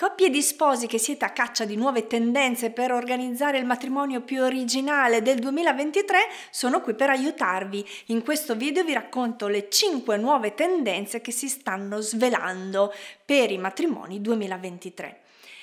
Coppie di sposi che siete a caccia di nuove tendenze per organizzare il matrimonio più originale del 2023 sono qui per aiutarvi. In questo video vi racconto le 5 nuove tendenze che si stanno svelando per i matrimoni 2023.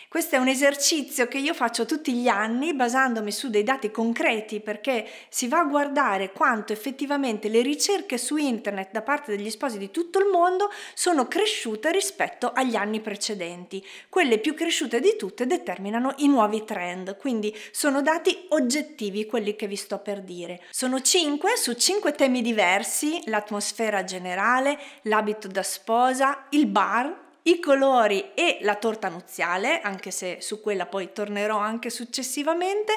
Questo è un esercizio che io faccio tutti gli anni basandomi su dei dati concreti perché si va a guardare quanto effettivamente le ricerche su internet da parte degli sposi di tutto il mondo sono cresciute rispetto agli anni precedenti. Quelle più cresciute di tutte determinano i nuovi trend, quindi sono dati oggettivi quelli che vi sto per dire. Sono 5 su 5 temi diversi, l'atmosfera generale, l'abito da sposa, il bar, i colori e la torta nuziale, anche se su quella poi tornerò anche successivamente.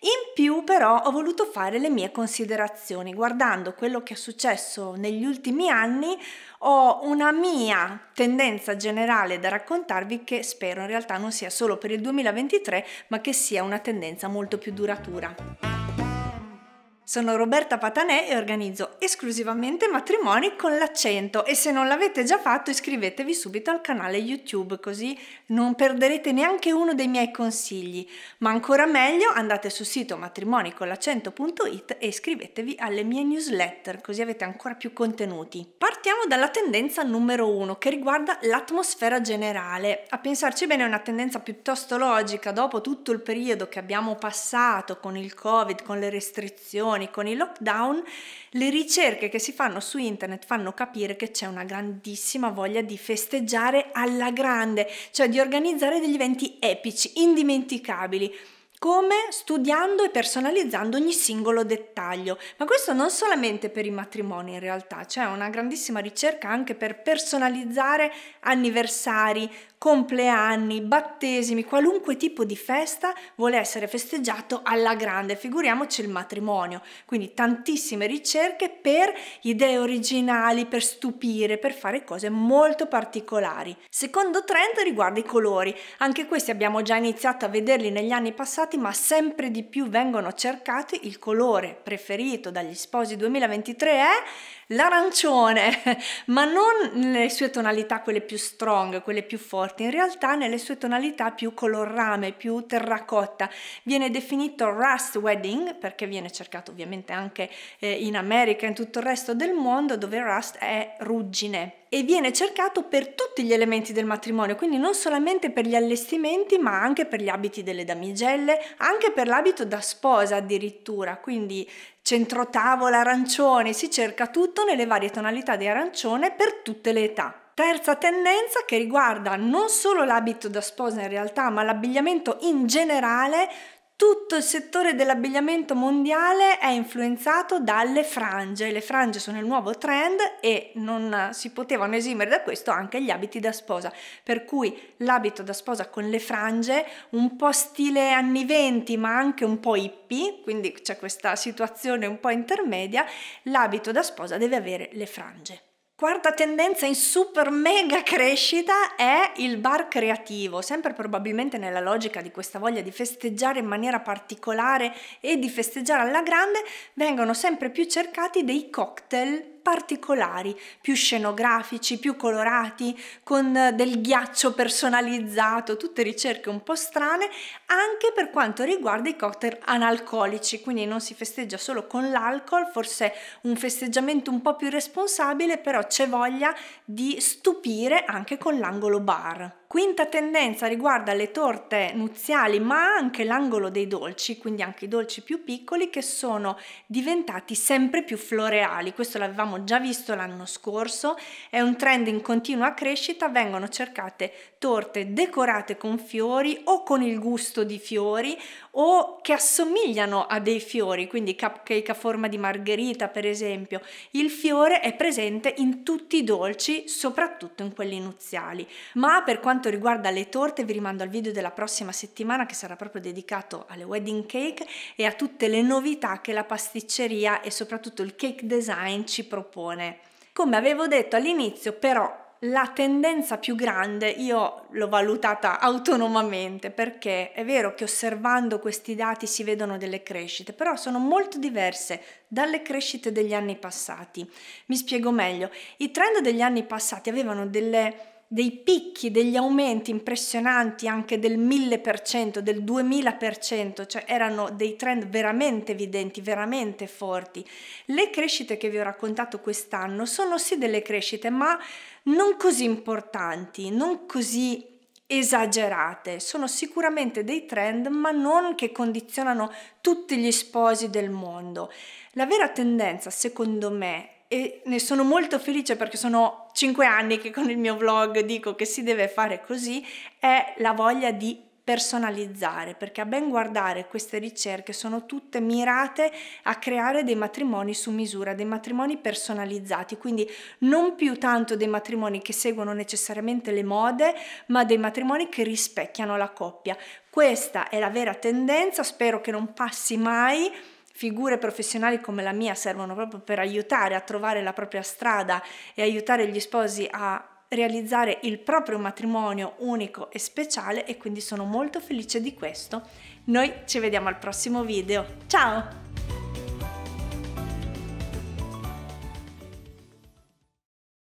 In più però ho voluto fare le mie considerazioni. Guardando quello che è successo negli ultimi anni, ho una mia tendenza generale da raccontarvi che spero in realtà non sia solo per il 2023, ma che sia una tendenza molto più duratura. Sono Roberta Patanè e organizzo esclusivamente matrimoni con l'accento e se non l'avete già fatto iscrivetevi subito al canale YouTube così non perderete neanche uno dei miei consigli. Ma ancora meglio andate sul sito matrimonicollaccento.it e iscrivetevi alle mie newsletter così avete ancora più contenuti. Partiamo dalla tendenza numero uno che riguarda l'atmosfera generale. A pensarci bene è una tendenza piuttosto logica dopo tutto il periodo che abbiamo passato con il Covid, con le restrizioni regioni con i lockdown, le ricerche che si fanno su internet fanno capire che c'è una grandissima voglia di festeggiare alla grande, cioè di organizzare degli eventi epici, indimenticabili. Come? Studiando e personalizzando ogni singolo dettaglio. Ma questo non solamente per i matrimoni in realtà, c'è una grandissima ricerca anche per personalizzare anniversari, compleanni, battesimi, qualunque tipo di festa vuole essere festeggiato alla grande, figuriamoci il matrimonio. Quindi tantissime ricerche per idee originali, per stupire, per fare cose molto particolari. Secondo trend riguarda i colori. Anche questi abbiamo già iniziato a vederli negli anni passati ricercati, ma sempre di più vengono cercati. Il colore preferito dagli sposi 2023 è l'arancione, ma non nelle sue tonalità quelle più strong, quelle più forti, in realtà nelle sue tonalità più color rame, più terracotta. Viene definito Rust Wedding perché viene cercato ovviamente anche eh, in America e in tutto il resto del mondo dove Rust è ruggine e viene cercato per tutti gli elementi del matrimonio, quindi non solamente per gli allestimenti, ma anche per gli abiti delle damigelle, anche per l'abito da sposa addirittura, quindi centrotavola arancione, si cerca tutto nelle varie tonalità di arancione per tutte le età. Terza tendenza che riguarda non solo l'abito da sposa in realtà, ma l'abbigliamento in generale, tutto il settore dell'abbigliamento mondiale è influenzato dalle frange. Le frange sono il nuovo trend e non si potevano esimere da questo anche gli abiti da sposa. Per cui l'abito da sposa con le frange, un po' stile anni 20 ma anche un po' hippie, quindi c'è questa situazione un po' intermedia, l'abito da sposa deve avere le frange. Quarta tendenza in super mega crescita è il bar creativo, sempre probabilmente nella logica di questa voglia di festeggiare in maniera particolare e di festeggiare alla grande, vengono sempre più cercati dei cocktail particolari, più scenografici, più colorati, con del ghiaccio personalizzato, tutte ricerche un po' strane, anche per quanto riguarda i cocktail analcolici, quindi non si festeggia solo con l'alcol, forse un festeggiamento un po' più responsabile, però c'è voglia di stupire anche con l'angolo bar. Quinta tendenza riguarda le torte nuziali, ma anche l'angolo dei dolci, quindi anche i dolci più piccoli che sono diventati sempre più floreali. Questo l'avevamo già visto l'anno scorso, è un trend in continua crescita, vengono cercate torte decorate con fiori o con il gusto di fiori o che assomigliano a dei fiori, quindi cupcake a forma di margherita per esempio. Il fiore è presente in tutti i dolci, soprattutto in quelli nuziali, ma per quanto quanto riguarda le torte vi rimando al video della prossima settimana che sarà proprio dedicato alle wedding cake e a tutte le novità che la pasticceria e soprattutto il cake design ci propone. Come avevo detto all'inizio però la tendenza più grande io l'ho valutata autonomamente perché è vero che osservando questi dati si vedono delle crescite, però sono molto diverse dalle crescite degli anni passati. Mi spiego meglio, i trend degli anni passati avevano delle dei picchi, degli aumenti impressionanti anche del 1000%, del 2000%, cioè erano dei trend veramente evidenti, veramente forti. Le crescite che vi ho raccontato quest'anno sono sì delle crescite, ma non così importanti, non così esagerate, sono sicuramente dei trend, ma non che condizionano tutti gli sposi del mondo. La vera tendenza, secondo me, e ne sono molto felice perché sono cinque anni che con il mio vlog dico che si deve fare così, è la voglia di personalizzare, perché a ben guardare queste ricerche sono tutte mirate a creare dei matrimoni su misura, dei matrimoni personalizzati, quindi non più tanto dei matrimoni che seguono necessariamente le mode, ma dei matrimoni che rispecchiano la coppia. Questa è la vera tendenza, spero che non passi mai figure professionali come la mia servono proprio per aiutare a trovare la propria strada e aiutare gli sposi a realizzare il proprio matrimonio unico e speciale e quindi sono molto felice di questo. Noi ci vediamo al prossimo video. Ciao!